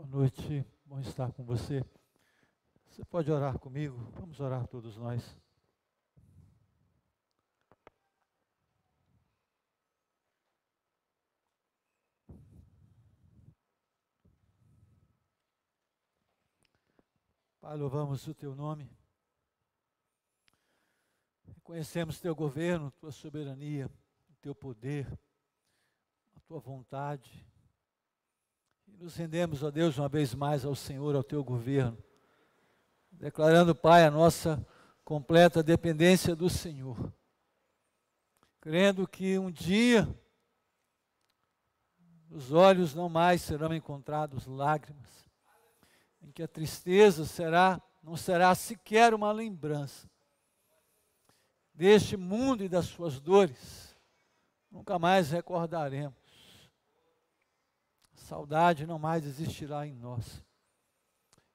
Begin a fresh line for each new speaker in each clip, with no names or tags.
Boa noite, bom estar com você. Você pode orar comigo? Vamos orar todos nós. Pai, louvamos o teu nome. Reconhecemos teu governo, tua soberania, teu poder, a tua vontade e nos rendemos, ó Deus, uma vez mais ao Senhor, ao teu governo, declarando, Pai, a nossa completa dependência do Senhor, crendo que um dia os olhos não mais serão encontrados lágrimas, em que a tristeza será não será sequer uma lembrança deste mundo e das suas dores. Nunca mais recordaremos saudade não mais existirá em nós.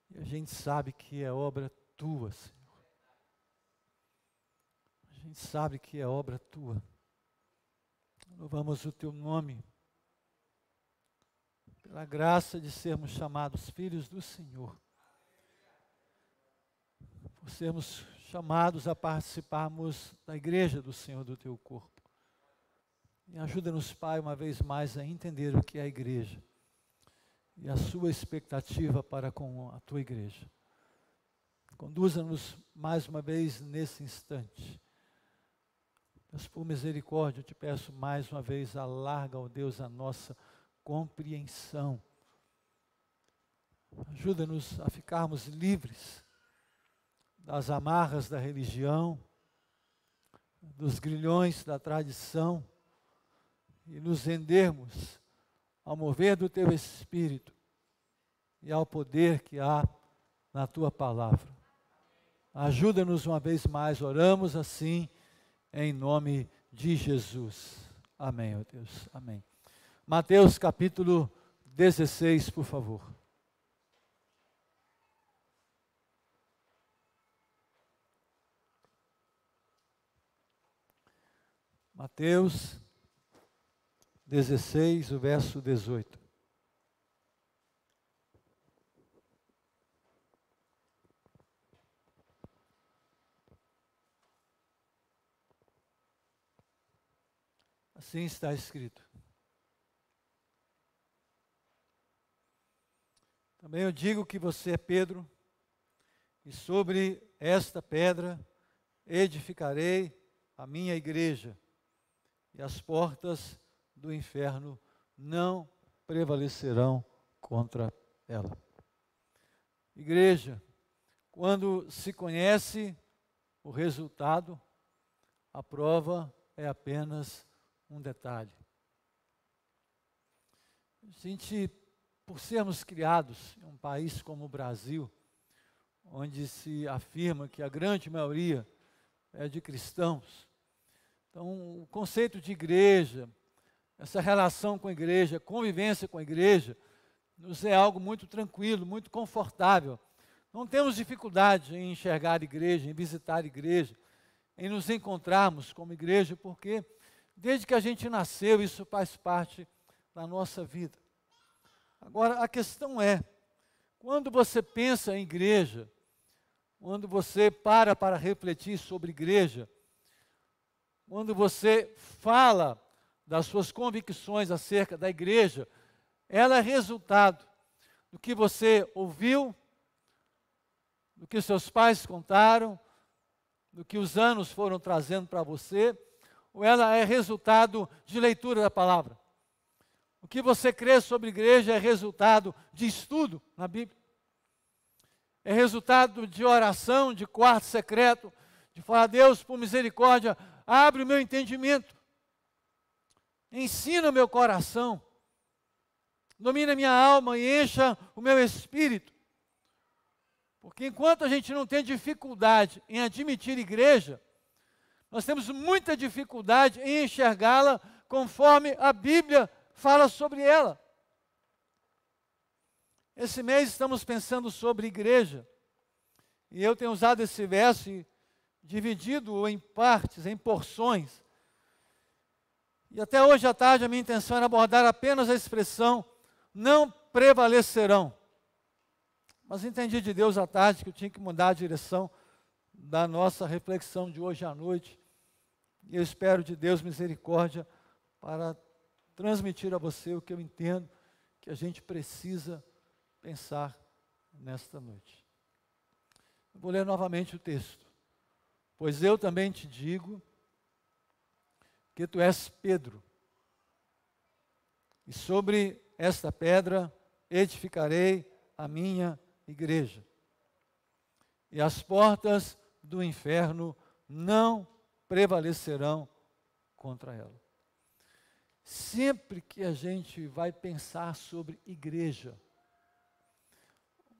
E a gente sabe que é obra tua, Senhor. A gente sabe que é obra tua. Louvamos o teu nome, pela graça de sermos chamados filhos do Senhor, por sermos chamados a participarmos da igreja do Senhor do teu corpo. E ajuda-nos, Pai, uma vez mais a entender o que é a igreja e a sua expectativa para com a tua igreja. Conduza-nos mais uma vez nesse instante. Mas por misericórdia, eu te peço mais uma vez, alarga, ó Deus, a nossa compreensão. Ajuda-nos a ficarmos livres das amarras da religião, dos grilhões da tradição e nos rendermos ao mover do teu espírito e ao poder que há na tua palavra. Ajuda-nos uma vez mais, oramos assim, em nome de Jesus. Amém, ó oh Deus. Amém. Mateus capítulo 16, por favor. Mateus 16, o verso 18. Assim está escrito. Também eu digo que você é Pedro, e sobre esta pedra edificarei a minha igreja, e as portas do inferno não prevalecerão contra ela. Igreja, quando se conhece o resultado, a prova é apenas um detalhe. A gente, por sermos criados em um país como o Brasil, onde se afirma que a grande maioria é de cristãos, então o conceito de igreja, essa relação com a igreja, convivência com a igreja, nos é algo muito tranquilo, muito confortável. Não temos dificuldade em enxergar a igreja, em visitar a igreja, em nos encontrarmos como igreja, porque desde que a gente nasceu, isso faz parte da nossa vida. Agora, a questão é: quando você pensa em igreja, quando você para para refletir sobre igreja, quando você fala das suas convicções acerca da igreja, ela é resultado do que você ouviu, do que seus pais contaram, do que os anos foram trazendo para você, ou ela é resultado de leitura da palavra? O que você crê sobre igreja é resultado de estudo na Bíblia, é resultado de oração, de quarto secreto, de falar, Deus, por misericórdia, abre o meu entendimento, ensina o meu coração, domina minha alma e encha o meu espírito. Porque enquanto a gente não tem dificuldade em admitir igreja, nós temos muita dificuldade em enxergá-la conforme a Bíblia fala sobre ela. Esse mês estamos pensando sobre igreja. E eu tenho usado esse verso dividido em partes, em porções. E até hoje à tarde a minha intenção era abordar apenas a expressão não prevalecerão. Mas entendi de Deus à tarde que eu tinha que mudar a direção da nossa reflexão de hoje à noite. E eu espero de Deus misericórdia para transmitir a você o que eu entendo que a gente precisa pensar nesta noite. vou ler novamente o texto. Pois eu também te digo que tu és Pedro. E sobre esta pedra edificarei a minha igreja. E as portas do inferno não prevalecerão contra ela. Sempre que a gente vai pensar sobre igreja,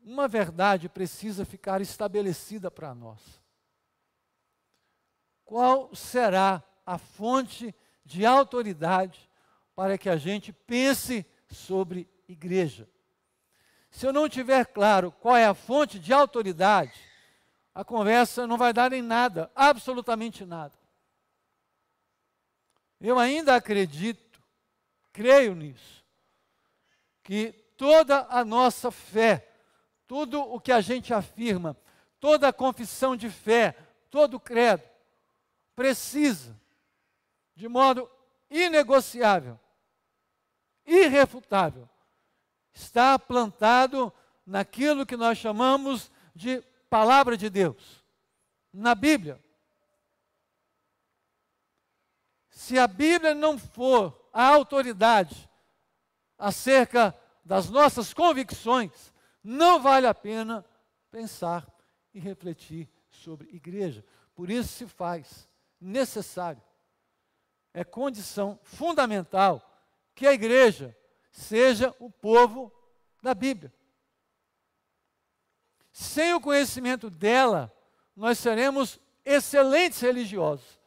uma verdade precisa ficar estabelecida para nós. Qual será a fonte de autoridade para que a gente pense sobre igreja. Se eu não tiver claro qual é a fonte de autoridade, a conversa não vai dar em nada, absolutamente nada. Eu ainda acredito, creio nisso, que toda a nossa fé, tudo o que a gente afirma, toda a confissão de fé, todo o credo, precisa de modo inegociável, irrefutável, está plantado naquilo que nós chamamos de palavra de Deus, na Bíblia. Se a Bíblia não for a autoridade acerca das nossas convicções, não vale a pena pensar e refletir sobre igreja. Por isso se faz necessário é condição fundamental que a igreja seja o povo da Bíblia. Sem o conhecimento dela, nós seremos excelentes religiosos,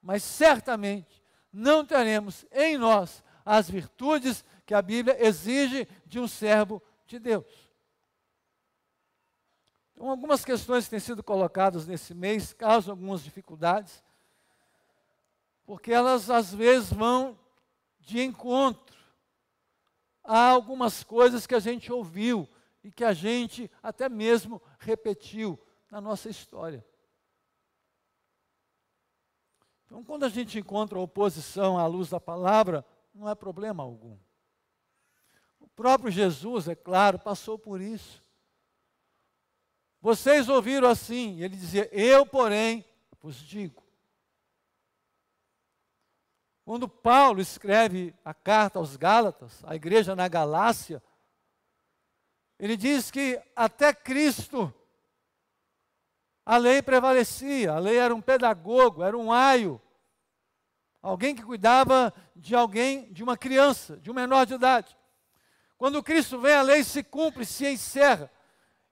mas certamente não teremos em nós as virtudes que a Bíblia exige de um servo de Deus. Então, algumas questões que têm sido colocadas nesse mês causam algumas dificuldades porque elas às vezes vão de encontro a algumas coisas que a gente ouviu e que a gente até mesmo repetiu na nossa história. Então, quando a gente encontra oposição à luz da palavra, não é problema algum. O próprio Jesus, é claro, passou por isso. Vocês ouviram assim, ele dizia: Eu, porém, vos digo. Quando Paulo escreve a carta aos Gálatas, a igreja na Galácia, ele diz que até Cristo a lei prevalecia, a lei era um pedagogo, era um aio, alguém que cuidava de alguém, de uma criança, de um menor de idade. Quando Cristo vem, a lei se cumpre, se encerra,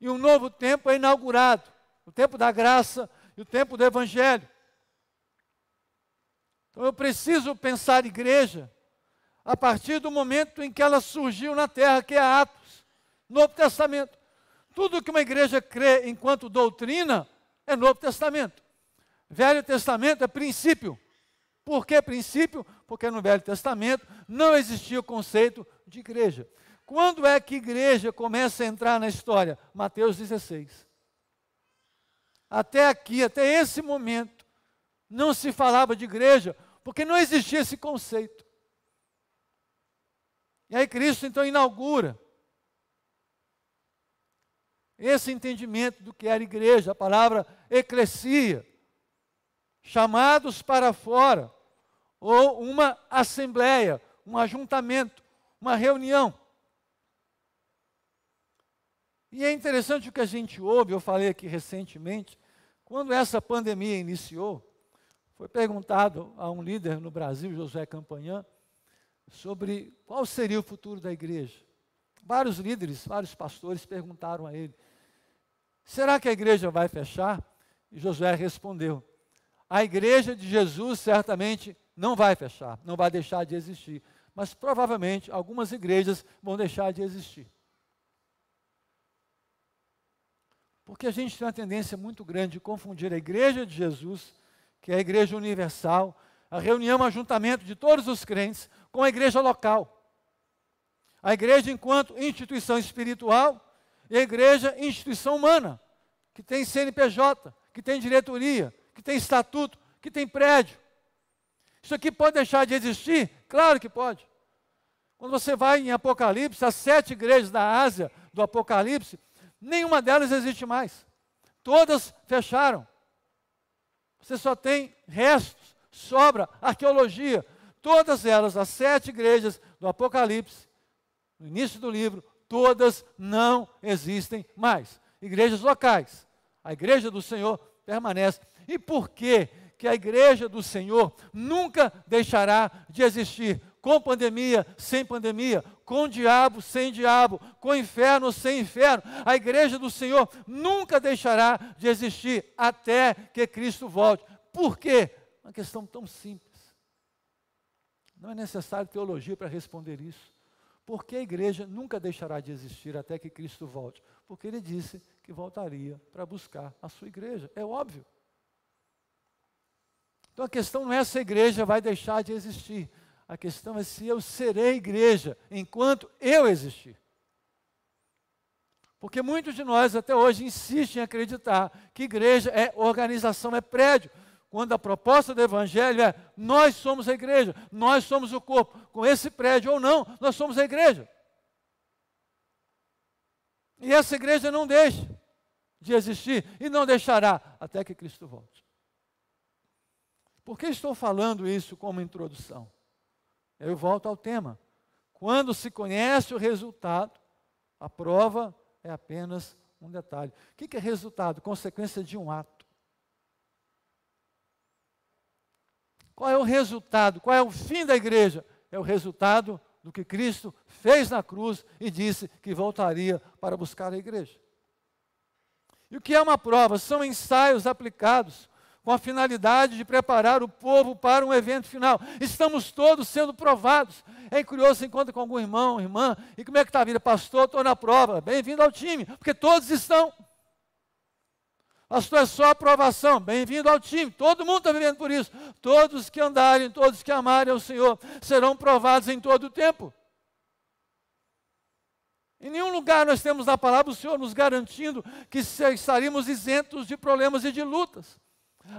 e um novo tempo é inaugurado o tempo da graça e o tempo do evangelho eu preciso pensar igreja a partir do momento em que ela surgiu na terra, que é Atos, Novo Testamento. Tudo que uma igreja crê enquanto doutrina é Novo Testamento. Velho Testamento é princípio. Por que princípio? Porque no Velho Testamento não existia o conceito de igreja. Quando é que igreja começa a entrar na história? Mateus 16. Até aqui, até esse momento, não se falava de igreja, porque não existia esse conceito. E aí Cristo então inaugura esse entendimento do que era igreja, a palavra eclesia, chamados para fora, ou uma assembleia, um ajuntamento, uma reunião. E é interessante o que a gente ouve, eu falei aqui recentemente, quando essa pandemia iniciou, foi perguntado a um líder no Brasil, José Campanhã, sobre qual seria o futuro da igreja. Vários líderes, vários pastores perguntaram a ele: será que a igreja vai fechar? E Josué respondeu: a igreja de Jesus certamente não vai fechar, não vai deixar de existir, mas provavelmente algumas igrejas vão deixar de existir. Porque a gente tem uma tendência muito grande de confundir a igreja de Jesus que é a Igreja Universal, a reunião, o ajuntamento de todos os crentes com a igreja local. A igreja enquanto instituição espiritual e a igreja instituição humana, que tem CNPJ, que tem diretoria, que tem estatuto, que tem prédio. Isso aqui pode deixar de existir? Claro que pode. Quando você vai em Apocalipse, as sete igrejas da Ásia do Apocalipse, nenhuma delas existe mais. Todas fecharam. Você só tem restos, sobra, arqueologia. Todas elas, as sete igrejas do Apocalipse, no início do livro, todas não existem mais. Igrejas locais. A igreja do Senhor permanece. E por quê? que a igreja do Senhor nunca deixará de existir, com pandemia, sem pandemia, com diabo, sem diabo, com inferno, sem inferno. A igreja do Senhor nunca deixará de existir até que Cristo volte. Por quê? Uma questão tão simples. Não é necessário teologia para responder isso. Por que a igreja nunca deixará de existir até que Cristo volte? Porque ele disse que voltaria para buscar a sua igreja. É óbvio. Então a questão não é se a igreja vai deixar de existir. A questão é se eu serei igreja enquanto eu existir. Porque muitos de nós até hoje insistem em acreditar que igreja é organização, é prédio, quando a proposta do Evangelho é nós somos a igreja, nós somos o corpo, com esse prédio ou não, nós somos a igreja. E essa igreja não deixa de existir e não deixará até que Cristo volte. Por que estou falando isso como introdução? Eu volto ao tema. Quando se conhece o resultado, a prova é apenas um detalhe. O que é resultado? Consequência de um ato. Qual é o resultado? Qual é o fim da igreja? É o resultado do que Cristo fez na cruz e disse que voltaria para buscar a igreja. E o que é uma prova? São ensaios aplicados com a finalidade de preparar o povo para um evento final. Estamos todos sendo provados. É curioso, você encontra com algum irmão, irmã, e como é que está a vida? Pastor, estou na prova. Bem-vindo ao time, porque todos estão. Pastor, é só aprovação. Bem-vindo ao time. Todo mundo está vivendo por isso. Todos que andarem, todos que amarem ao Senhor, serão provados em todo o tempo. Em nenhum lugar nós temos na palavra o Senhor nos garantindo que estaríamos isentos de problemas e de lutas.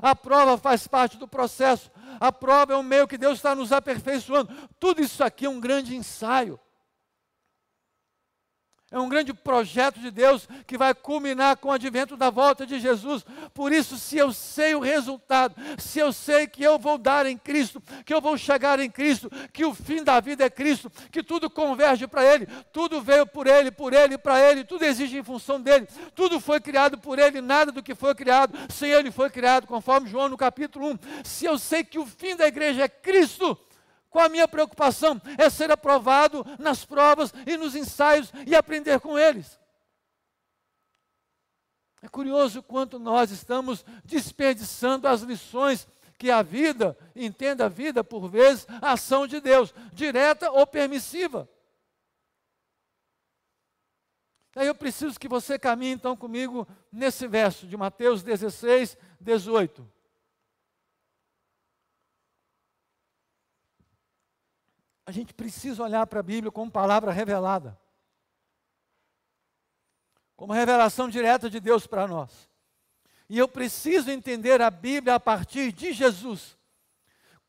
A prova faz parte do processo. A prova é o meio que Deus está nos aperfeiçoando. Tudo isso aqui é um grande ensaio. É um grande projeto de Deus que vai culminar com o advento da volta de Jesus. Por isso, se eu sei o resultado, se eu sei que eu vou dar em Cristo, que eu vou chegar em Cristo, que o fim da vida é Cristo, que tudo converge para Ele, tudo veio por Ele, por Ele, para Ele, tudo exige em função dele, tudo foi criado por Ele, nada do que foi criado sem Ele foi criado, conforme João no capítulo 1. Se eu sei que o fim da igreja é Cristo, qual a minha preocupação? É ser aprovado nas provas e nos ensaios e aprender com eles. É curioso quanto nós estamos desperdiçando as lições que a vida, entenda a vida por vezes, a ação de Deus, direta ou permissiva. Aí eu preciso que você caminhe então comigo nesse verso de Mateus 16, 18. A gente precisa olhar para a Bíblia como palavra revelada como revelação direta de Deus para nós. E eu preciso entender a Bíblia a partir de Jesus,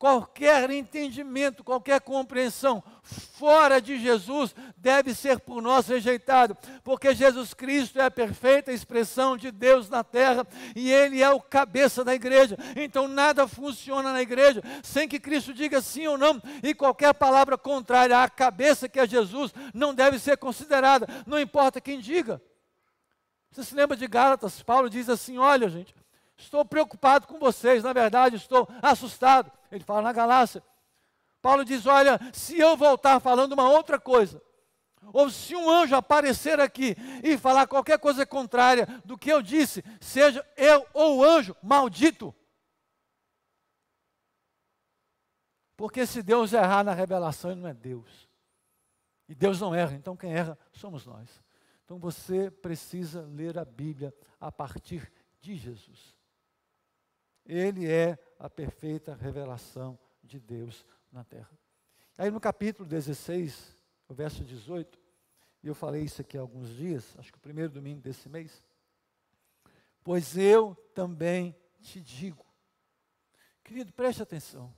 Qualquer entendimento, qualquer compreensão fora de Jesus deve ser por nós rejeitado, porque Jesus Cristo é a perfeita expressão de Deus na terra e Ele é o cabeça da igreja. Então nada funciona na igreja sem que Cristo diga sim ou não, e qualquer palavra contrária à cabeça que é Jesus não deve ser considerada, não importa quem diga. Você se lembra de Gálatas? Paulo diz assim: Olha, gente, estou preocupado com vocês, na verdade, estou assustado ele fala na Galácia. Paulo diz: Olha, se eu voltar falando uma outra coisa, ou se um anjo aparecer aqui e falar qualquer coisa contrária do que eu disse, seja eu ou o anjo maldito. Porque se Deus errar na revelação, ele não é Deus. E Deus não erra, então quem erra somos nós. Então você precisa ler a Bíblia a partir de Jesus. Ele é a perfeita revelação de Deus na terra. Aí no capítulo 16, o verso 18, e eu falei isso aqui há alguns dias, acho que o primeiro domingo desse mês. Pois eu também te digo, querido, preste atenção,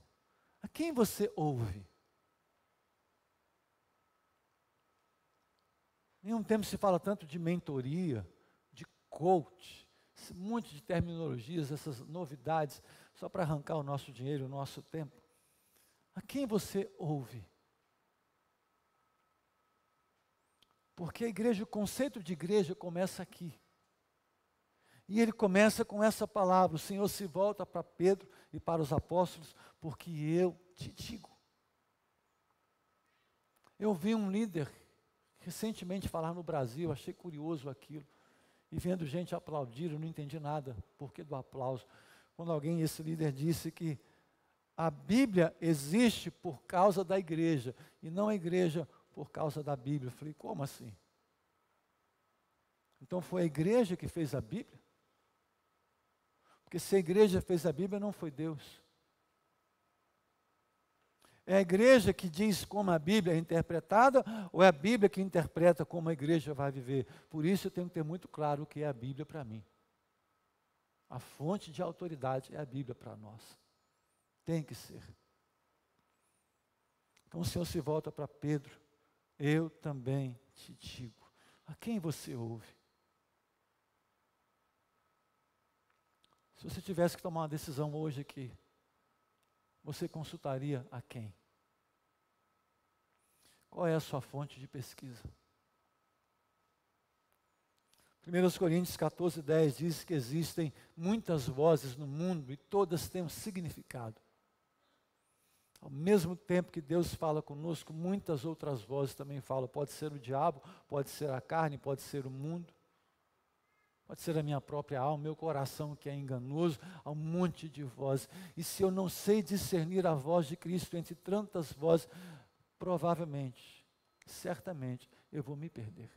a quem você ouve? Nenhum tempo se fala tanto de mentoria, de coach, muito de terminologias, essas novidades só para arrancar o nosso dinheiro, o nosso tempo. A quem você ouve? Porque a igreja, o conceito de igreja começa aqui. E ele começa com essa palavra: o Senhor se volta para Pedro e para os apóstolos, porque eu te digo. Eu vi um líder recentemente falar no Brasil, achei curioso aquilo, e vendo gente aplaudir, eu não entendi nada, porque do aplauso quando alguém, esse líder, disse que a Bíblia existe por causa da igreja e não a igreja por causa da Bíblia. Eu falei, como assim? Então foi a igreja que fez a Bíblia? Porque se a igreja fez a Bíblia, não foi Deus. É a igreja que diz como a Bíblia é interpretada, ou é a Bíblia que interpreta como a igreja vai viver? Por isso eu tenho que ter muito claro o que é a Bíblia para mim. A fonte de autoridade é a Bíblia para nós. Tem que ser. Então o Senhor se volta para Pedro. Eu também te digo. A quem você ouve? Se você tivesse que tomar uma decisão hoje aqui, você consultaria a quem? Qual é a sua fonte de pesquisa? 1 Coríntios 14, 10 diz que existem muitas vozes no mundo e todas têm um significado. Ao mesmo tempo que Deus fala conosco, muitas outras vozes também falam. Pode ser o diabo, pode ser a carne, pode ser o mundo, pode ser a minha própria alma, meu coração que é enganoso. Há um monte de vozes. E se eu não sei discernir a voz de Cristo entre tantas vozes, provavelmente, certamente, eu vou me perder.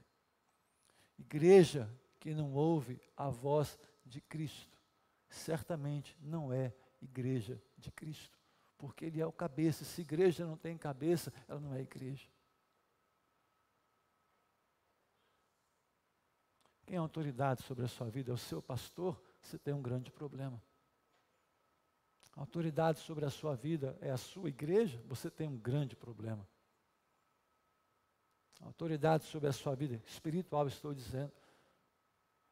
Igreja, que não ouve a voz de Cristo, certamente não é igreja de Cristo, porque ele é o cabeça. Se igreja não tem cabeça, ela não é igreja. Quem é autoridade sobre a sua vida é o seu pastor, você tem um grande problema. A autoridade sobre a sua vida é a sua igreja, você tem um grande problema. A autoridade sobre a sua vida espiritual, estou dizendo,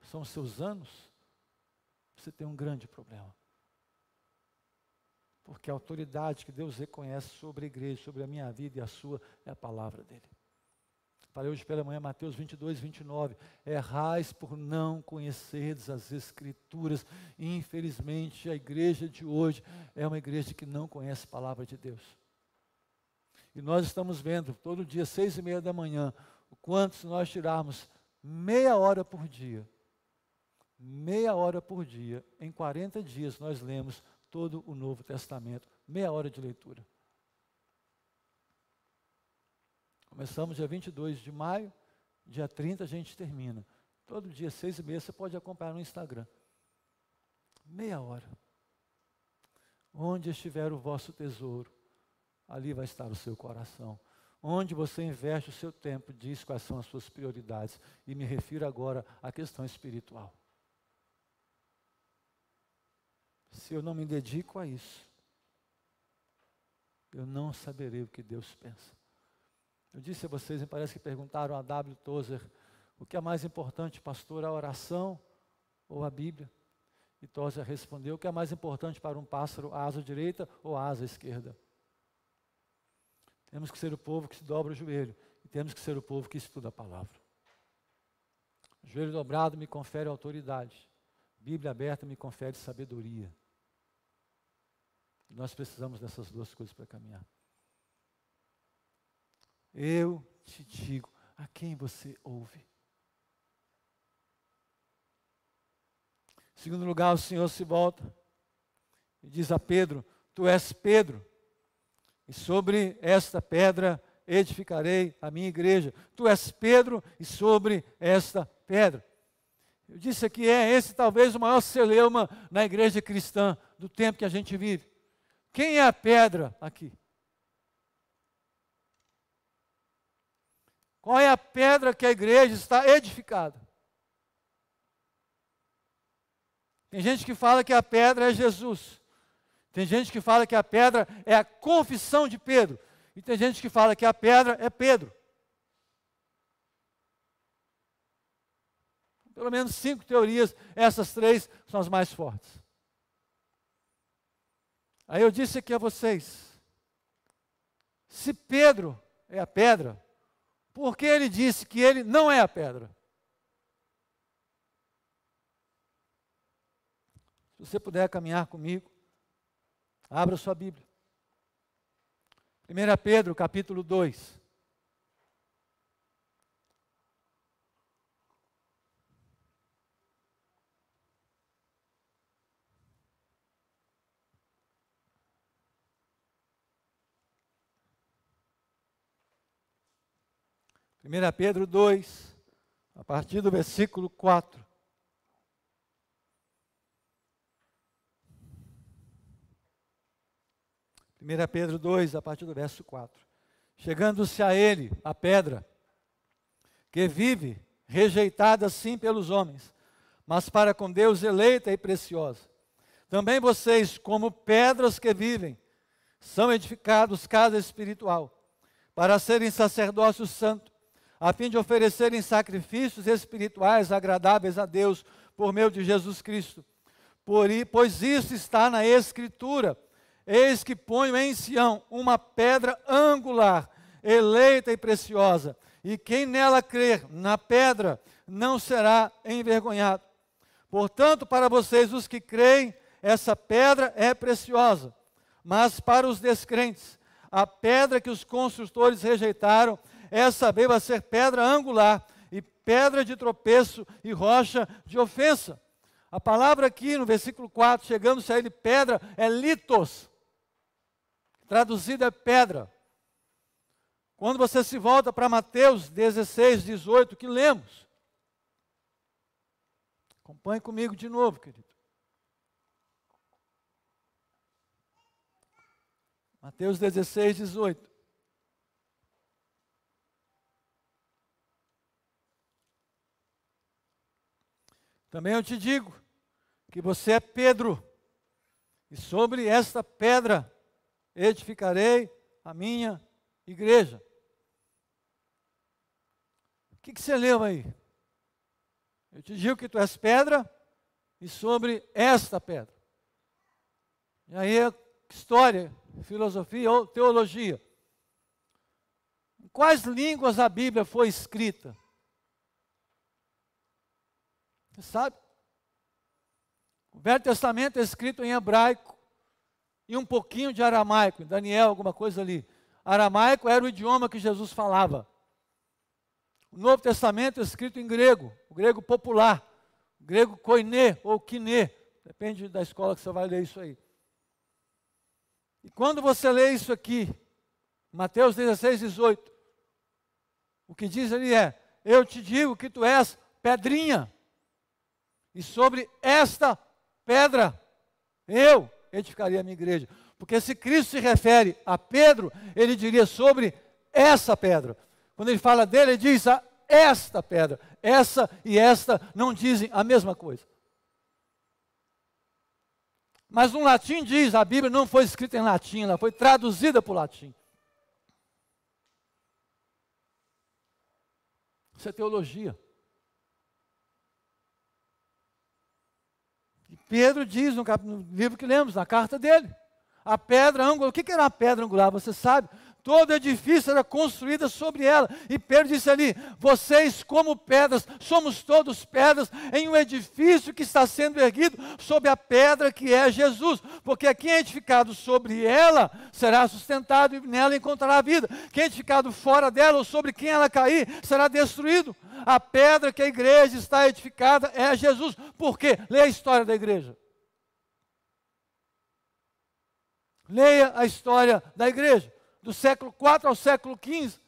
são os seus anos, você tem um grande problema. Porque a autoridade que Deus reconhece sobre a igreja, sobre a minha vida e a sua, é a palavra dele. Falei hoje pela manhã, Mateus 22, 29. Errais por não conhecerdes as Escrituras. Infelizmente, a igreja de hoje é uma igreja que não conhece a palavra de Deus. E nós estamos vendo, todo dia, seis e meia da manhã, o quanto nós tirarmos meia hora por dia meia hora por dia, em 40 dias, nós lemos todo o Novo Testamento, meia hora de leitura. Começamos dia 22 de maio, dia 30 a gente termina. Todo dia, seis e meia, você pode acompanhar no Instagram. Meia hora. Onde estiver o vosso tesouro, ali vai estar o seu coração. Onde você investe o seu tempo, diz quais são as suas prioridades. E me refiro agora à questão espiritual. se eu não me dedico a isso, eu não saberei o que Deus pensa. Eu disse a vocês, e parece que perguntaram a W. Tozer, o que é mais importante, pastor, a oração ou a Bíblia? E Tozer respondeu, o que é mais importante para um pássaro, a asa direita ou a asa esquerda? Temos que ser o povo que se dobra o joelho e temos que ser o povo que estuda a palavra. Joelho dobrado me confere autoridade, Bíblia aberta me confere sabedoria. Nós precisamos dessas duas coisas para caminhar. Eu te digo a quem você ouve. Em segundo lugar, o Senhor se volta e diz a Pedro: Tu és Pedro, e sobre esta pedra edificarei a minha igreja. Tu és Pedro, e sobre esta pedra. Eu disse que é esse talvez o maior celeuma na igreja cristã do tempo que a gente vive. Quem é a pedra aqui? Qual é a pedra que a igreja está edificada? Tem gente que fala que a pedra é Jesus. Tem gente que fala que a pedra é a confissão de Pedro. E tem gente que fala que a pedra é Pedro. Pelo menos cinco teorias, essas três são as mais fortes. Aí eu disse aqui a vocês: se Pedro é a pedra, por que ele disse que ele não é a pedra? Se você puder caminhar comigo, abra sua Bíblia. 1 Pedro, capítulo 2. 1 Pedro 2, a partir do versículo 4. Primeira Pedro 2, a partir do verso 4. Chegando-se a ele, a pedra, que vive, rejeitada sim pelos homens, mas para com Deus eleita e preciosa. Também vocês, como pedras que vivem, são edificados casa espiritual, para serem sacerdócio santo, a fim de oferecerem sacrifícios espirituais agradáveis a Deus por meio de Jesus Cristo. Por, pois isso está na Escritura: Eis que ponho em Sião uma pedra angular, eleita e preciosa, e quem nela crer, na pedra, não será envergonhado. Portanto, para vocês, os que creem, essa pedra é preciosa, mas para os descrentes, a pedra que os construtores rejeitaram essa também vai ser pedra angular e pedra de tropeço e rocha de ofensa. A palavra aqui no versículo 4, se a ele, pedra, é litos, traduzida é pedra. Quando você se volta para Mateus 16, 18, que lemos. Acompanhe comigo de novo, querido. Mateus 16, 18. Também eu te digo que você é Pedro, e sobre esta pedra edificarei a minha igreja. O que, que você leu aí? Eu te digo que tu és pedra, e sobre esta pedra. E aí é história, filosofia ou teologia. Em quais línguas a Bíblia foi escrita? Você sabe? O Velho Testamento é escrito em hebraico e um pouquinho de aramaico, Daniel, alguma coisa ali. Aramaico era o idioma que Jesus falava. O Novo Testamento é escrito em grego, o grego popular, o grego koiné ou kiné, depende da escola que você vai ler isso aí. E quando você lê isso aqui, Mateus 16, 18, o que diz ali é: Eu te digo que tu és pedrinha, e sobre esta pedra eu edificaria a minha igreja. Porque se Cristo se refere a Pedro, ele diria sobre essa pedra. Quando ele fala dele, ele diz a esta pedra. Essa e esta não dizem a mesma coisa. Mas no latim diz, a Bíblia não foi escrita em latim, ela foi traduzida para o latim. Isso é teologia. Pedro diz no, cap... no livro que lemos, na carta dele. A pedra angular, o que, que era a pedra angular? Você sabe? todo edifício era construído sobre ela. E Pedro disse ali: Vocês, como pedras, somos todos pedras em um edifício que está sendo erguido sobre a pedra que é Jesus. Porque quem é edificado sobre ela será sustentado e nela encontrará vida. Quem é edificado fora dela ou sobre quem ela cair será destruído. A pedra que a igreja está edificada é Jesus. Por quê? Leia a história da igreja. Leia a história da igreja do século IV ao século XV,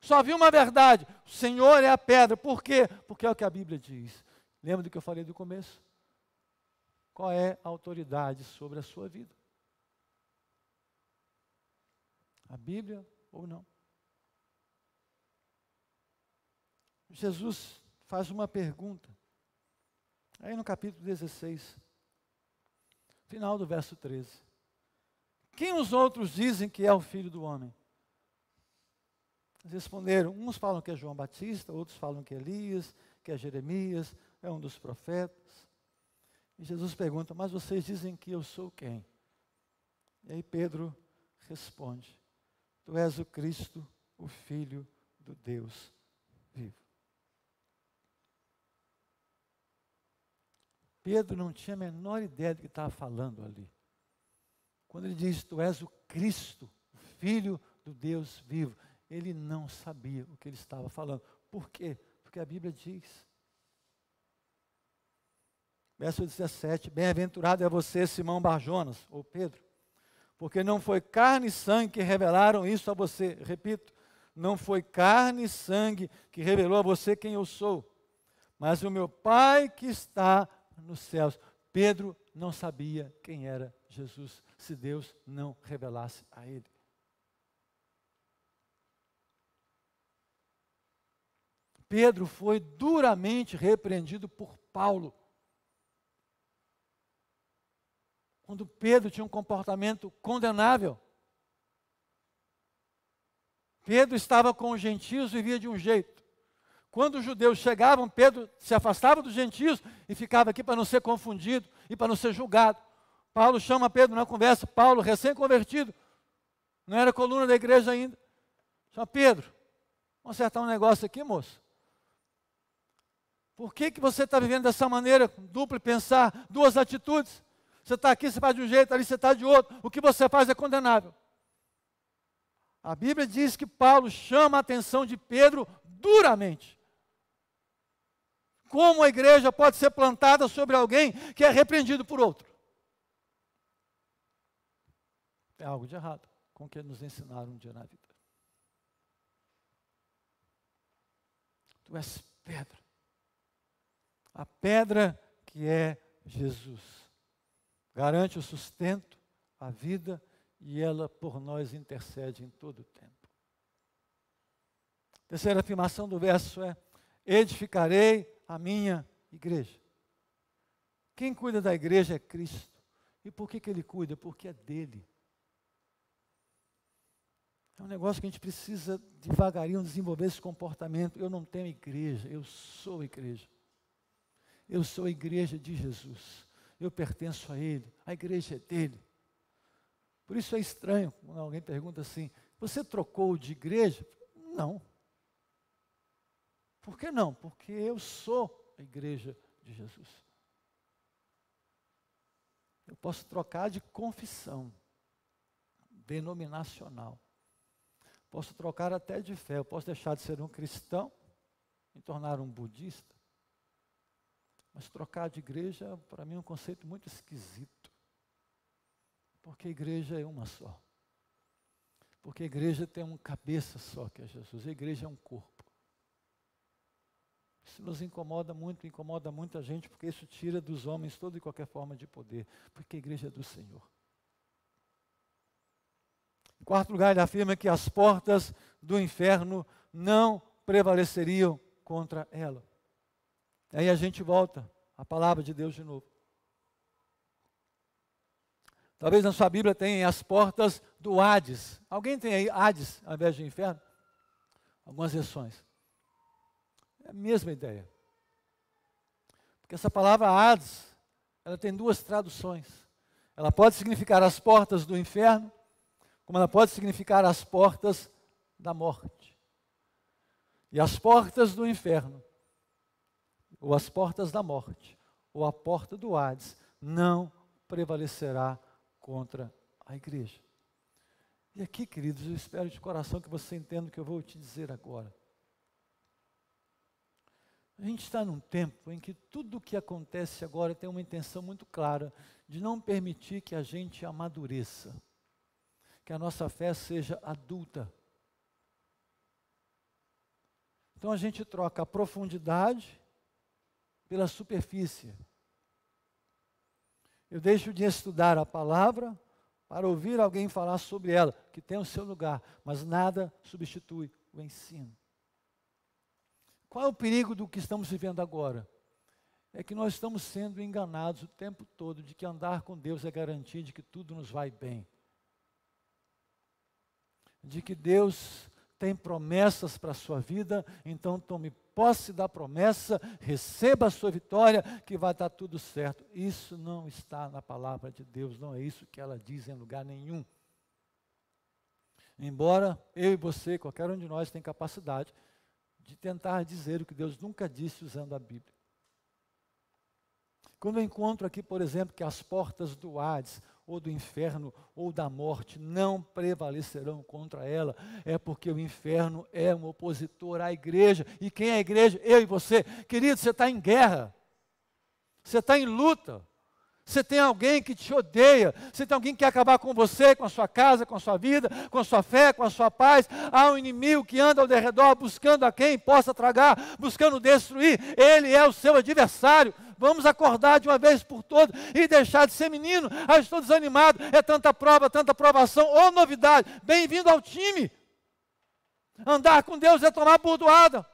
só havia uma verdade: o Senhor é a pedra. Por quê? Porque é o que a Bíblia diz. Lembra do que eu falei do começo? Qual é a autoridade sobre a sua vida? A Bíblia ou não? Jesus faz uma pergunta. Aí no capítulo 16, final do verso 13. Quem os outros dizem que é o filho do homem? Eles responderam: uns falam que é João Batista, outros falam que é Elias, que é Jeremias, é um dos profetas. E Jesus pergunta: Mas vocês dizem que eu sou quem? E aí Pedro responde: Tu és o Cristo, o Filho do Deus vivo. Pedro não tinha a menor ideia do que estava falando ali. Quando ele diz, Tu és o Cristo, o Filho do Deus vivo, ele não sabia o que ele estava falando. Por quê? Porque a Bíblia diz. Verso 17: Bem-aventurado é você, Simão Barjonas, ou Pedro, porque não foi carne e sangue que revelaram isso a você. Repito, não foi carne e sangue que revelou a você quem eu sou, mas o meu Pai que está nos céus. Pedro não sabia quem era Jesus se Deus não revelasse a ele. Pedro foi duramente repreendido por Paulo. Quando Pedro tinha um comportamento condenável. Pedro estava com os gentios e vivia de um jeito. Quando os judeus chegavam, Pedro se afastava dos gentios e ficava aqui para não ser confundido e para não ser julgado. Paulo chama Pedro na conversa, Paulo, recém-convertido, não era coluna da igreja ainda. Chama Pedro, vamos acertar um negócio aqui, moço. Por que, que você está vivendo dessa maneira, duplo pensar, duas atitudes? Você está aqui, você faz de um jeito, ali você está de outro. O que você faz é condenável. A Bíblia diz que Paulo chama a atenção de Pedro duramente como a igreja pode ser plantada sobre alguém que é repreendido por outro. É algo de errado com o que nos ensinaram um dia na vida. Tu és pedra. A pedra que é Jesus. Garante o sustento, a vida, e ela por nós intercede em todo o tempo. terceira afirmação do verso é: Edificarei a minha igreja. Quem cuida da igreja é Cristo. E por que, que ele cuida? Porque é dele. É um negócio que a gente precisa devagarinho desenvolver esse comportamento. Eu não tenho igreja, eu sou igreja. Eu sou a igreja de Jesus. Eu pertenço a Ele, a igreja é dele. Por isso é estranho quando alguém pergunta assim: você trocou de igreja? Não. Por que não? Porque eu sou a igreja de Jesus. Eu posso trocar de confissão denominacional. Posso trocar até de fé. Eu posso deixar de ser um cristão e tornar um budista. Mas trocar de igreja, para mim, é um conceito muito esquisito. Porque a igreja é uma só. Porque a igreja tem um cabeça só, que é Jesus. A igreja é um corpo. Isso nos incomoda muito, incomoda muita gente, porque isso tira dos homens toda e qualquer forma de poder, porque a igreja é do Senhor. Em quarto lugar, ele afirma que as portas do inferno não prevaleceriam contra ela. Aí a gente volta à palavra de Deus de novo. Talvez na sua Bíblia tenha as portas do Hades. Alguém tem aí Hades ao invés de inferno? Algumas versões. É a mesma ideia. Porque essa palavra Hades, ela tem duas traduções. Ela pode significar as portas do inferno, como ela pode significar as portas da morte. E as portas do inferno, ou as portas da morte, ou a porta do Hades, não prevalecerá contra a igreja. E aqui, queridos, eu espero de coração que você entenda o que eu vou te dizer agora. A gente está num tempo em que tudo o que acontece agora tem uma intenção muito clara de não permitir que a gente amadureça, que a nossa fé seja adulta. Então a gente troca a profundidade pela superfície. Eu deixo de estudar a palavra para ouvir alguém falar sobre ela, que tem o seu lugar, mas nada substitui o ensino. Qual é o perigo do que estamos vivendo agora? É que nós estamos sendo enganados o tempo todo de que andar com Deus é garantia de que tudo nos vai bem. De que Deus tem promessas para a sua vida, então tome posse da promessa, receba a sua vitória, que vai dar tudo certo. Isso não está na palavra de Deus, não é isso que ela diz em lugar nenhum. Embora eu e você, qualquer um de nós, tem capacidade de tentar dizer o que Deus nunca disse usando a Bíblia. Quando eu encontro aqui, por exemplo, que as portas do Hades, ou do inferno, ou da morte não prevalecerão contra ela, é porque o inferno é um opositor à igreja. E quem é a igreja? Eu e você. Querido, você está em guerra. Você está em luta. Você tem alguém que te odeia, você tem alguém que quer acabar com você, com a sua casa, com a sua vida, com a sua fé, com a sua paz. Há um inimigo que anda ao redor buscando a quem possa tragar, buscando destruir. Ele é o seu adversário. Vamos acordar de uma vez por todas e deixar de ser menino. Ah, estou desanimado, é tanta prova, tanta provação. Ô novidade, bem-vindo ao time. Andar com Deus é tomar bordoada.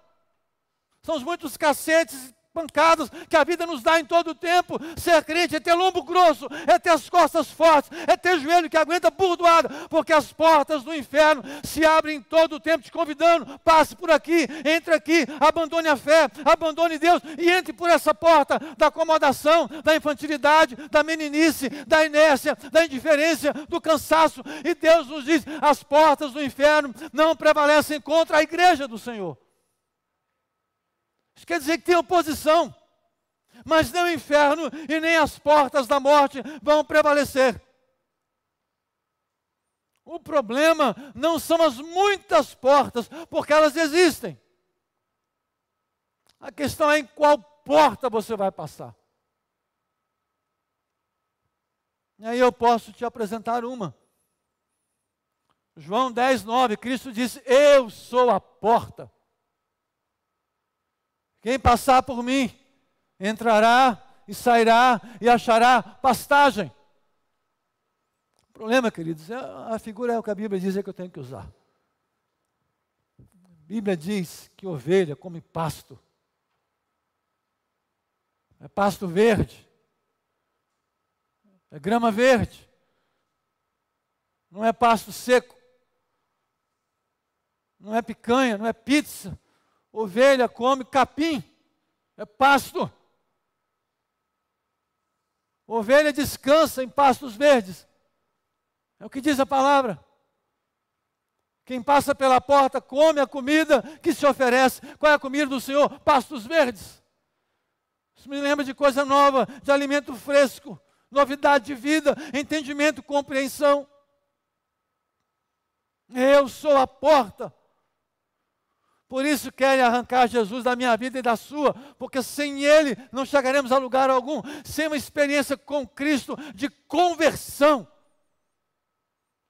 São muitos cacetes pancadas que a vida nos dá em todo o tempo. Ser crente é ter lombo grosso, é ter as costas fortes, é ter joelho que aguenta burdoada, porque as portas do inferno se abrem em todo o tempo te convidando. Passe por aqui, entre aqui, abandone a fé, abandone Deus e entre por essa porta da acomodação, da infantilidade, da meninice, da inércia, da indiferença, do cansaço. E Deus nos diz: as portas do inferno não prevalecem contra a igreja do Senhor. Isso quer dizer que tem oposição. Mas nem o inferno e nem as portas da morte vão prevalecer. O problema não são as muitas portas, porque elas existem. A questão é em qual porta você vai passar. E aí eu posso te apresentar uma. João 10, 9, Cristo disse: Eu sou a porta. Quem passar por mim entrará e sairá e achará pastagem. O problema, queridos, é a figura é o que a Bíblia diz é que eu tenho que usar. A Bíblia diz que ovelha come pasto. É pasto verde. É grama verde. Não é pasto seco. Não é picanha, não é pizza. Ovelha come capim, é pasto. Ovelha descansa em pastos verdes. É o que diz a palavra. Quem passa pela porta come a comida que se oferece. Qual é a comida do Senhor? Pastos verdes. Isso me lembra de coisa nova, de alimento fresco, novidade de vida, entendimento, compreensão. Eu sou a porta. Por isso querem arrancar Jesus da minha vida e da sua, porque sem Ele não chegaremos a lugar algum, sem uma experiência com Cristo de conversão.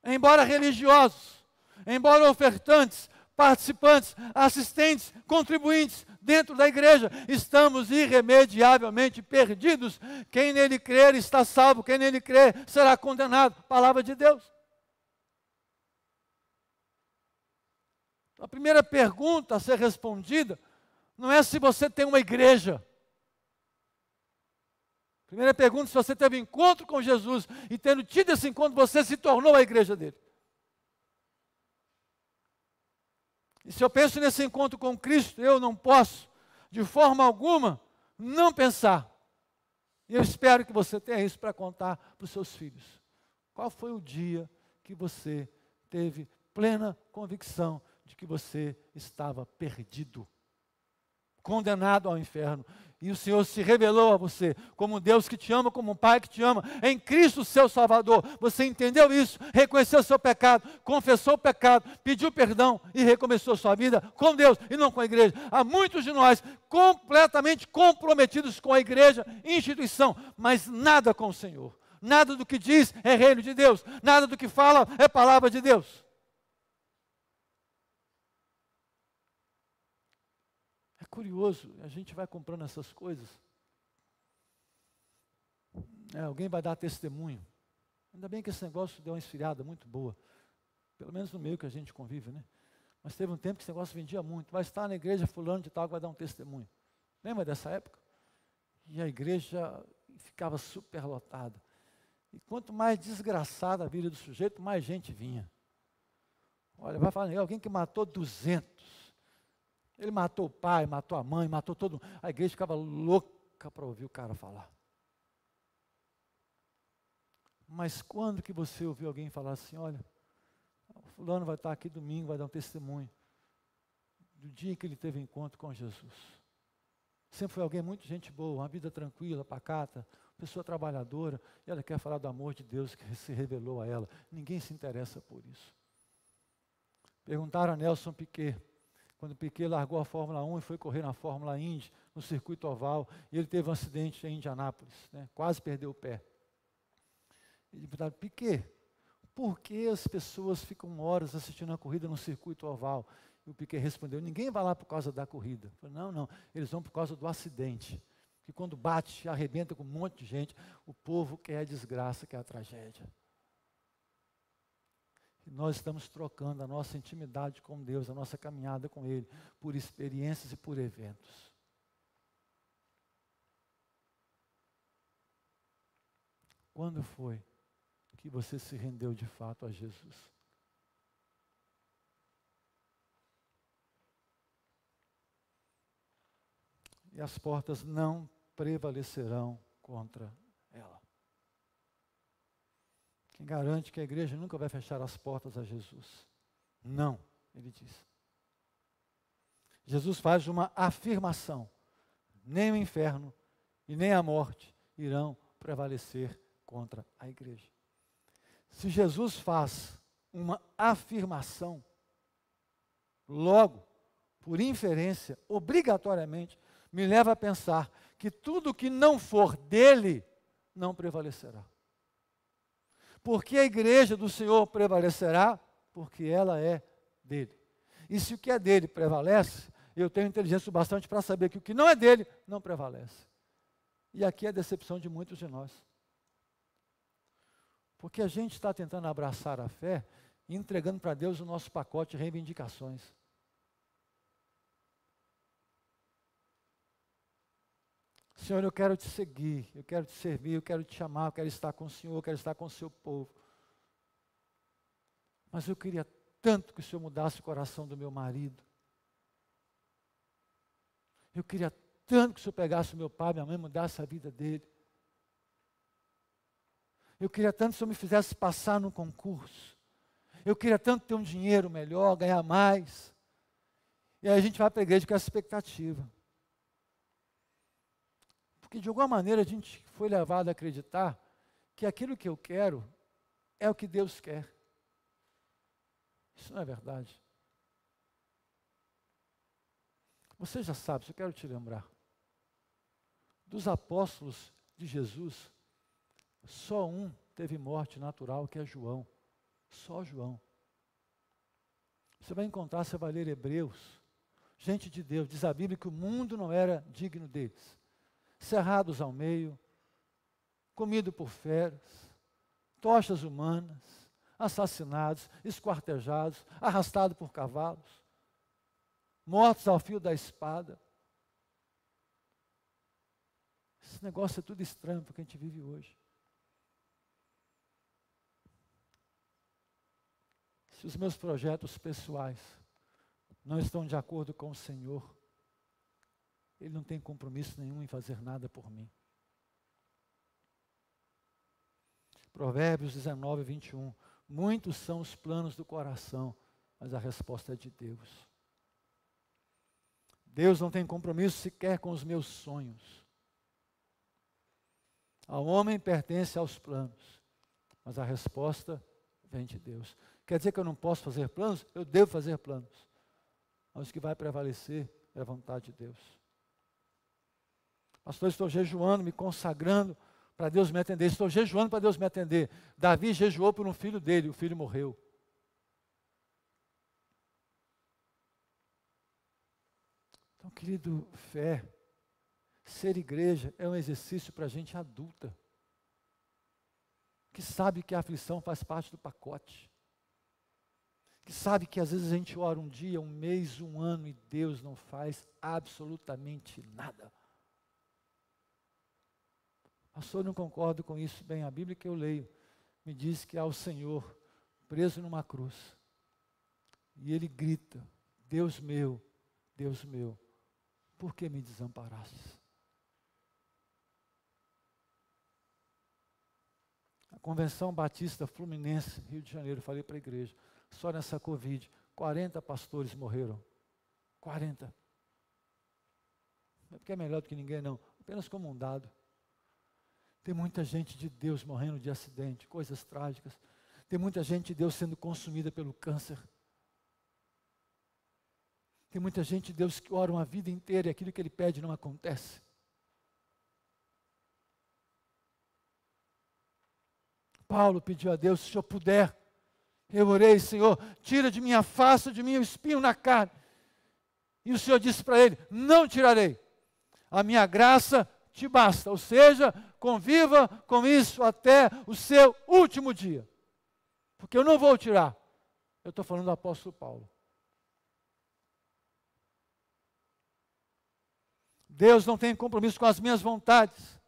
Embora religiosos, embora ofertantes, participantes, assistentes, contribuintes dentro da igreja, estamos irremediavelmente perdidos. Quem nele crer está salvo, quem nele crer será condenado. Palavra de Deus. A primeira pergunta a ser respondida não é se você tem uma igreja. A primeira pergunta é se você teve encontro com Jesus e tendo tido esse encontro, você se tornou a igreja dele. E se eu penso nesse encontro com Cristo, eu não posso, de forma alguma, não pensar. E eu espero que você tenha isso para contar para os seus filhos. Qual foi o dia que você teve plena convicção de que você estava perdido, condenado ao inferno. E o Senhor se revelou a você como um Deus que te ama, como um Pai que te ama, em Cristo, seu Salvador. Você entendeu isso, reconheceu seu pecado, confessou o pecado, pediu perdão e recomeçou sua vida com Deus e não com a igreja. Há muitos de nós completamente comprometidos com a igreja, instituição, mas nada com o Senhor. Nada do que diz é reino de Deus, nada do que fala é palavra de Deus. curioso, a gente vai comprando essas coisas. É, alguém vai dar testemunho. Ainda bem que esse negócio deu uma esfriada muito boa. Pelo menos no meio que a gente convive, né? Mas teve um tempo que esse negócio vendia muito. Vai estar na igreja fulano de tal que vai dar um testemunho. Lembra dessa época? E a igreja ficava super lotada. E quanto mais desgraçada a vida do sujeito, mais gente vinha. Olha, vai falar, alguém que matou 200. Ele matou o pai, matou a mãe, matou todo mundo. A igreja ficava louca para ouvir o cara falar. Mas quando que você ouviu alguém falar assim, olha, fulano vai estar aqui domingo, vai dar um testemunho do dia que ele teve encontro com Jesus. Sempre foi alguém muito gente boa, uma vida tranquila, pacata, pessoa trabalhadora, e ela quer falar do amor de Deus que se revelou a ela. Ninguém se interessa por isso. Perguntaram a Nelson Piquet, quando Piquet largou a Fórmula 1 e foi correr na Fórmula Indy, no circuito oval, e ele teve um acidente em Indianápolis, né? quase perdeu o pé. E perguntava: Piquet, por que as pessoas ficam horas assistindo a corrida no circuito oval? E o Piquet respondeu: ninguém vai lá por causa da corrida. Falei, não, não, eles vão por causa do acidente. Que quando bate, arrebenta com um monte de gente, o povo quer a desgraça, quer a tragédia nós estamos trocando a nossa intimidade com Deus, a nossa caminhada com Ele, por experiências e por eventos. Quando foi que você se rendeu de fato a Jesus? E as portas não prevalecerão contra quem garante que a igreja nunca vai fechar as portas a Jesus? Não, ele diz. Jesus faz uma afirmação: nem o inferno e nem a morte irão prevalecer contra a igreja. Se Jesus faz uma afirmação, logo, por inferência, obrigatoriamente, me leva a pensar que tudo que não for dele não prevalecerá. Porque a igreja do Senhor prevalecerá, porque ela é dele. E se o que é dele prevalece, eu tenho inteligência bastante para saber que o que não é dele não prevalece. E aqui é a decepção de muitos de nós. Porque a gente está tentando abraçar a fé e entregando para Deus o nosso pacote de reivindicações. Senhor, eu quero te seguir, eu quero te servir, eu quero te chamar, eu quero estar com o Senhor, eu quero estar com o seu povo. Mas eu queria tanto que o Senhor mudasse o coração do meu marido. Eu queria tanto que o Senhor pegasse o meu pai, minha mãe, mudasse a vida dele. Eu queria tanto que o Senhor me fizesse passar num concurso. Eu queria tanto ter um dinheiro melhor, ganhar mais. E aí a gente vai para a igreja com essa expectativa. Porque de alguma maneira a gente foi levado a acreditar que aquilo que eu quero é o que Deus quer. Isso não é verdade. Você já sabe, eu quero te lembrar. Dos apóstolos de Jesus, só um teve morte natural, que é João. Só João. Você vai encontrar, você vai ler Hebreus. Gente de Deus, diz a Bíblia que o mundo não era digno deles cerrados ao meio, comido por feras, tochas humanas, assassinados, esquartejados, arrastados por cavalos, mortos ao fio da espada. Esse negócio é tudo estranho para que a gente vive hoje. Se os meus projetos pessoais não estão de acordo com o Senhor, ele não tem compromisso nenhum em fazer nada por mim. Provérbios 19, 21. Muitos são os planos do coração, mas a resposta é de Deus. Deus não tem compromisso sequer com os meus sonhos. Ao homem pertence aos planos, mas a resposta vem de Deus. Quer dizer que eu não posso fazer planos? Eu devo fazer planos. Mas o que vai prevalecer é a vontade de Deus. Pastor, estou jejuando, me consagrando para Deus me atender. Estou jejuando para Deus me atender. Davi jejuou por um filho dele, o filho morreu. Então, querido, fé, ser igreja é um exercício para gente adulta, que sabe que a aflição faz parte do pacote, que sabe que às vezes a gente ora um dia, um mês, um ano e Deus não faz absolutamente nada. Pastor, não concordo com isso. Bem, a Bíblia que eu leio me diz que há o Senhor preso numa cruz. E ele grita: Deus meu, Deus meu, por que me desamparastes? A Convenção Batista Fluminense, Rio de Janeiro, falei para a igreja, só nessa Covid, 40 pastores morreram. 40. Não é porque é melhor do que ninguém, não. Apenas como um dado. Tem muita gente de Deus morrendo de acidente, coisas trágicas. Tem muita gente de Deus sendo consumida pelo câncer. Tem muita gente de Deus que ora uma vida inteira e aquilo que ele pede não acontece. Paulo pediu a Deus: se eu puder, eu orei, Senhor, tira de mim a face, de mim o espinho na carne. E o Senhor disse para ele: não tirarei. A minha graça te basta. Ou seja, conviva com isso até o seu último dia. Porque eu não vou tirar. Eu estou falando do apóstolo Paulo. Deus não tem compromisso com as minhas vontades.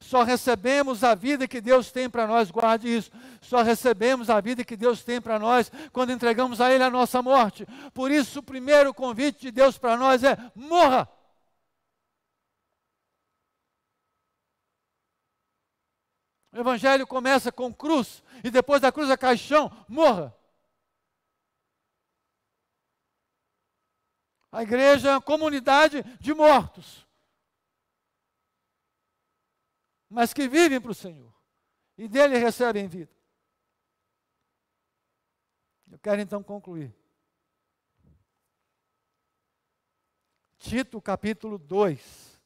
Só recebemos a vida que Deus tem para nós, guarde isso. Só recebemos a vida que Deus tem para nós quando entregamos a Ele a nossa morte. Por isso, o primeiro convite de Deus para nós é: morra! O Evangelho começa com cruz e depois da cruz a caixão, morra. A igreja é uma comunidade de mortos, mas que vivem para o Senhor e dele recebem vida. Eu quero então concluir. Tito capítulo 2.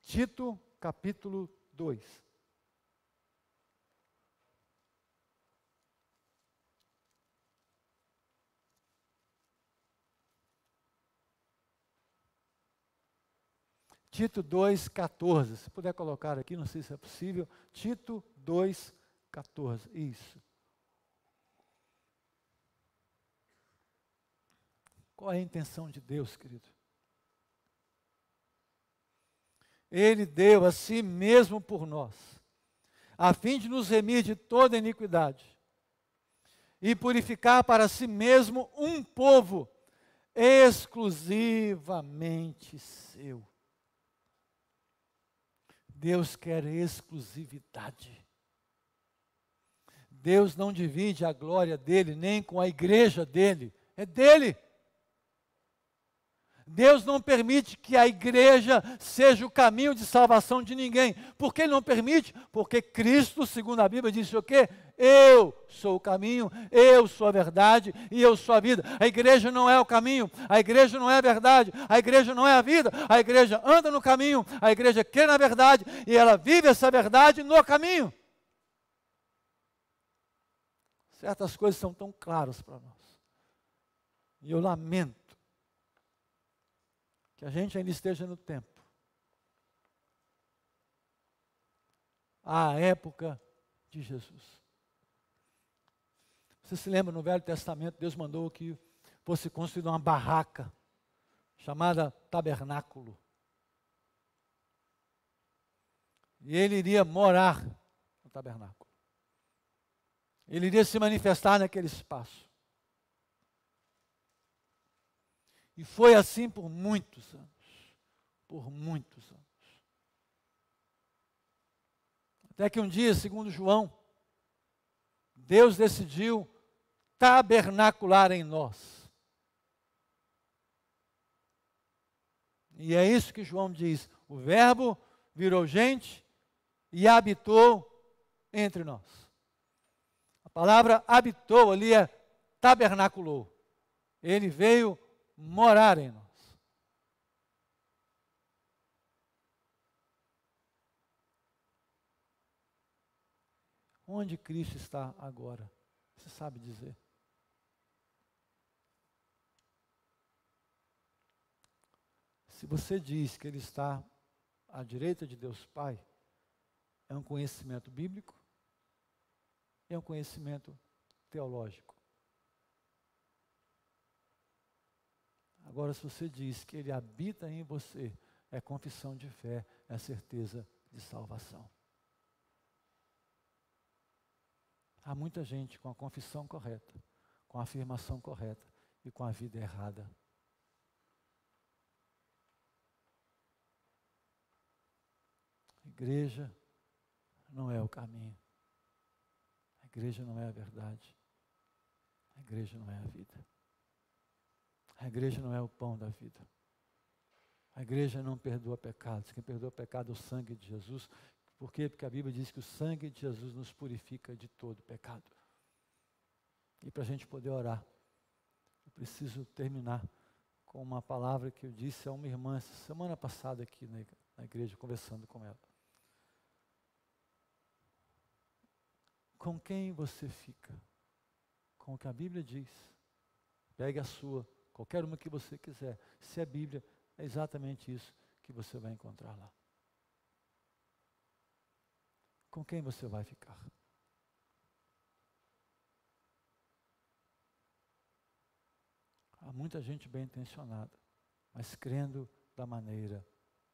Tito capítulo 2. Tito 2,14. Se puder colocar aqui, não sei se é possível. Tito 2,14. Isso. Qual é a intenção de Deus, querido? Ele deu a si mesmo por nós, a fim de nos remir de toda iniquidade e purificar para si mesmo um povo exclusivamente seu. Deus quer exclusividade. Deus não divide a glória dele nem com a igreja dele, é dele. Deus não permite que a igreja seja o caminho de salvação de ninguém. Por que Ele não permite? Porque Cristo, segundo a Bíblia, disse o quê? Eu sou o caminho, eu sou a verdade e eu sou a vida. A igreja não é o caminho, a igreja não é a verdade, a igreja não é a vida. A igreja anda no caminho, a igreja crê na verdade e ela vive essa verdade no caminho. Certas coisas são tão claras para nós. E eu lamento que a gente ainda esteja no tempo. à época de Jesus. Você se lembra no Velho Testamento, Deus mandou que fosse construída uma barraca chamada tabernáculo. E ele iria morar no tabernáculo. Ele iria se manifestar naquele espaço. E foi assim por muitos anos. Por muitos anos. Até que um dia, segundo João, Deus decidiu tabernacular em nós. E é isso que João diz: o Verbo virou gente e habitou entre nós. A palavra habitou ali é tabernaculou. Ele veio morar em nós. Onde Cristo está agora? Você sabe dizer? Se você diz que Ele está à direita de Deus Pai, é um conhecimento bíblico, é um conhecimento teológico. Agora, se você diz que Ele habita em você, é confissão de fé, é certeza de salvação. Há muita gente com a confissão correta, com a afirmação correta e com a vida errada. A igreja não é o caminho. A igreja não é a verdade. A igreja não é a vida. A igreja não é o pão da vida. A igreja não perdoa pecados. Quem perdoa pecado é o sangue de Jesus. Por quê? Porque a Bíblia diz que o sangue de Jesus nos purifica de todo pecado. E para a gente poder orar, eu preciso terminar com uma palavra que eu disse a uma irmã semana passada aqui na igreja, conversando com ela. Com quem você fica? Com o que a Bíblia diz. Pegue a sua qualquer uma que você quiser. Se é Bíblia, é exatamente isso que você vai encontrar lá. Com quem você vai ficar? Há muita gente bem intencionada, mas crendo da maneira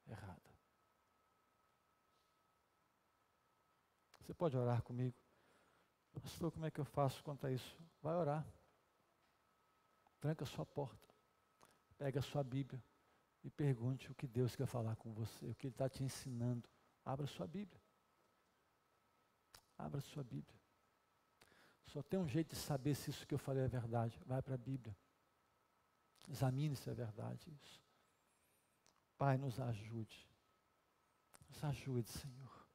errada. Você pode orar comigo? Pastor, como é que eu faço quanto a isso? Vai orar. Tranca a sua porta. Pega a sua Bíblia e pergunte o que Deus quer falar com você, o que Ele está te ensinando. Abra a sua Bíblia. Abra a sua Bíblia. Só tem um jeito de saber se isso que eu falei é verdade. Vai para a Bíblia. Examine se é verdade isso. Pai, nos ajude. Nos ajude, Senhor.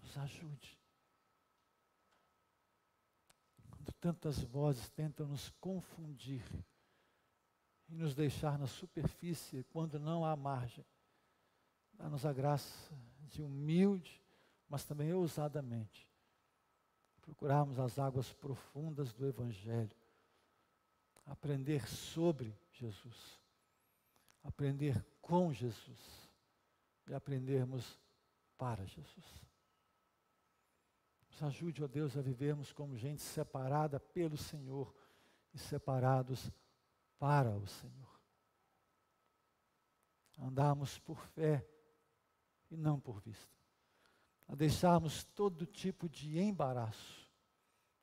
Nos ajude. tantas vozes tentam nos confundir e nos deixar na superfície quando não há margem. Dá-nos a graça de humilde, mas também ousadamente procurarmos as águas profundas do Evangelho, aprender sobre Jesus, aprender com Jesus e aprendermos para Jesus. Nos ajude, ó Deus, a vivermos como gente separada pelo Senhor e separados para o Senhor. Andarmos por fé e não por vista. A deixarmos todo tipo de embaraço,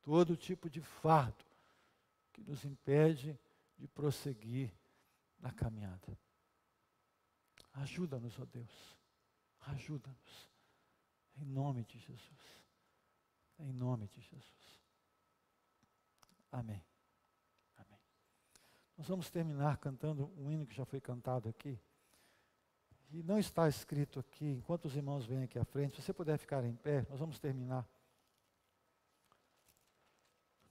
todo tipo de fardo que nos impede de prosseguir na caminhada. Ajuda-nos, ó Deus. Ajuda-nos. Em nome de Jesus. Em nome de Jesus. Amém. Amém. Nós vamos terminar cantando um hino que já foi cantado aqui. E não está escrito aqui, enquanto os irmãos vêm aqui à frente, se você puder ficar em pé, nós vamos terminar.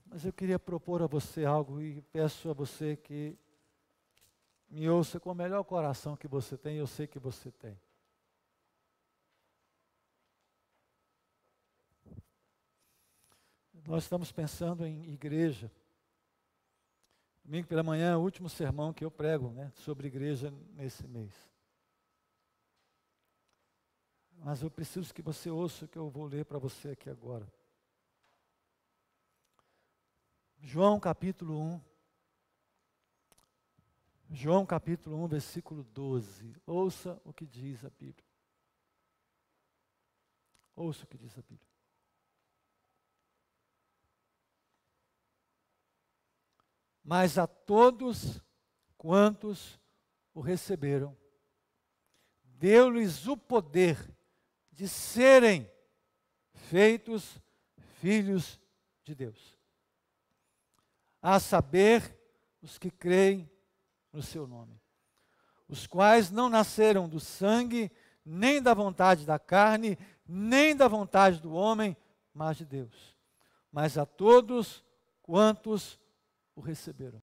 Mas eu queria propor a você algo e peço a você que me ouça com o melhor coração que você tem, eu sei que você tem. nós estamos pensando em igreja. Domingo pela manhã é o último sermão que eu prego né, sobre igreja nesse mês. Mas eu preciso que você ouça o que eu vou ler para você aqui agora. João capítulo 1. João capítulo 1, versículo 12. Ouça o que diz a Bíblia. Ouça o que diz a Bíblia. mas a todos quantos o receberam, deu-lhes o poder de serem feitos filhos de Deus. A saber, os que creem no seu nome, os quais não nasceram do sangue, nem da vontade da carne, nem da vontade do homem, mas de Deus. Mas a todos quantos o receberam.